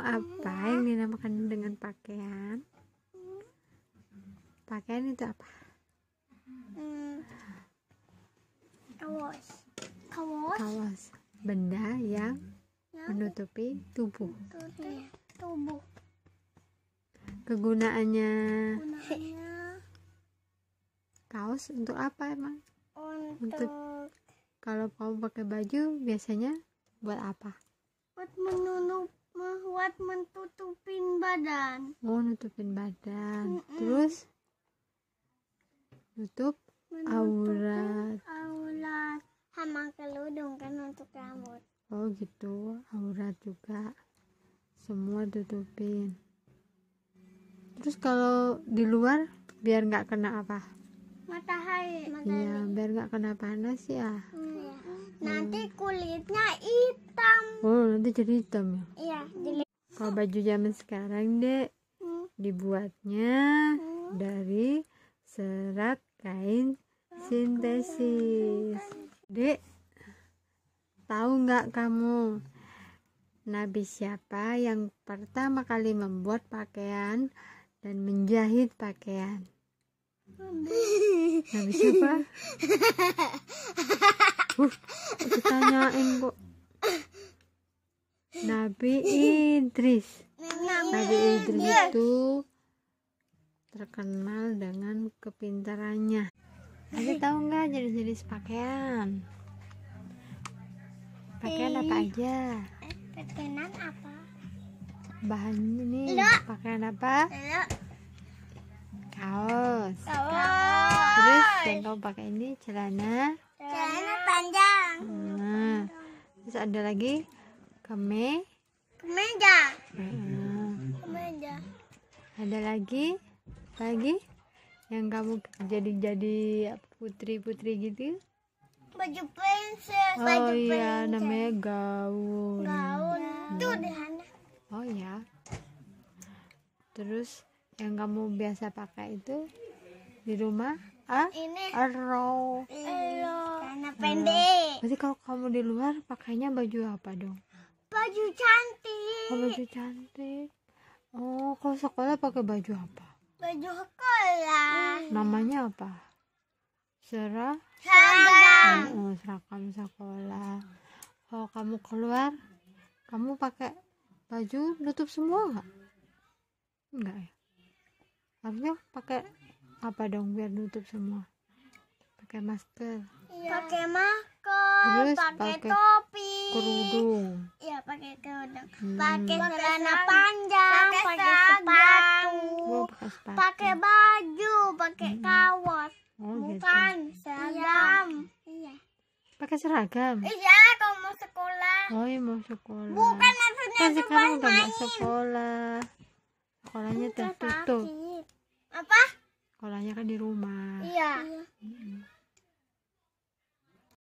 apa yang dinamakan dengan pakaian? Pakaian itu apa? Kawas. Hmm. Kaos. Kaos. Kaos. Benda yang menutupi tubuh. Tubuh. Kegunaannya. Kegunaannya. Kaos untuk apa emang? Untuk, untuk kalau kamu pakai baju biasanya buat apa? Buat menutup membuat menutupin badan oh nutupin badan mm -mm. terus nutup aurat aurat sama keludung kan untuk rambut oh gitu aurat juga semua tutupin terus kalau di luar biar nggak kena apa matahari, iya biar nggak kena panas ya iya. hmm. nanti kulitnya hitam oh nanti jadi hitam ya iya kalau baju zaman sekarang dek hmm. dibuatnya hmm. dari serat kain sintesis dek tahu nggak kamu Nabi siapa yang pertama kali membuat pakaian dan menjahit pakaian? Hmm. Nabi siapa? Uh, tanyain kok. Nabi Idris Nabi Idris itu terkenal dengan kepintarannya Nabi tahu nggak jenis-jenis pakaian pakaian apa eh. aja pakaian apa bahannya nih pakaian apa kaos kaos terus yang kamu pakai ini celana celana panjang nah terus ada lagi Keme. Kemeja. Kemeja. Mm-hmm. Ada lagi? Lagi? Yang kamu jadi-jadi putri-putri gitu? Baju princess. Oh baju iya, princess. namanya gaun. Gaun. Itu ya. Tuh di Oh iya. Terus yang kamu biasa pakai itu di rumah? Ah? Ini. Ero. Ero. Karena pendek. Berarti kalau kamu di luar pakainya baju apa dong? baju cantik oh, baju cantik oh kalau sekolah pakai baju apa baju sekolah namanya apa serah seragam oh, seragam sekolah kalau kamu keluar kamu pakai baju nutup semua nggak enggak ya harusnya pakai apa dong biar nutup semua pakai masker iya. pakai masker pakai top kerudung iya pakai kerudung hmm. pakai celana panjang oh, pakai sepatu pakai baju pakai hmm. kaos oh, iya, bukan gitu. seragam iya pakai seragam iya kalau mau sekolah oh iya mau sekolah bukan maksudnya kan sekarang udah sekolah sekolahnya tertutup apa sekolahnya kan di rumah iya, iya. Hmm.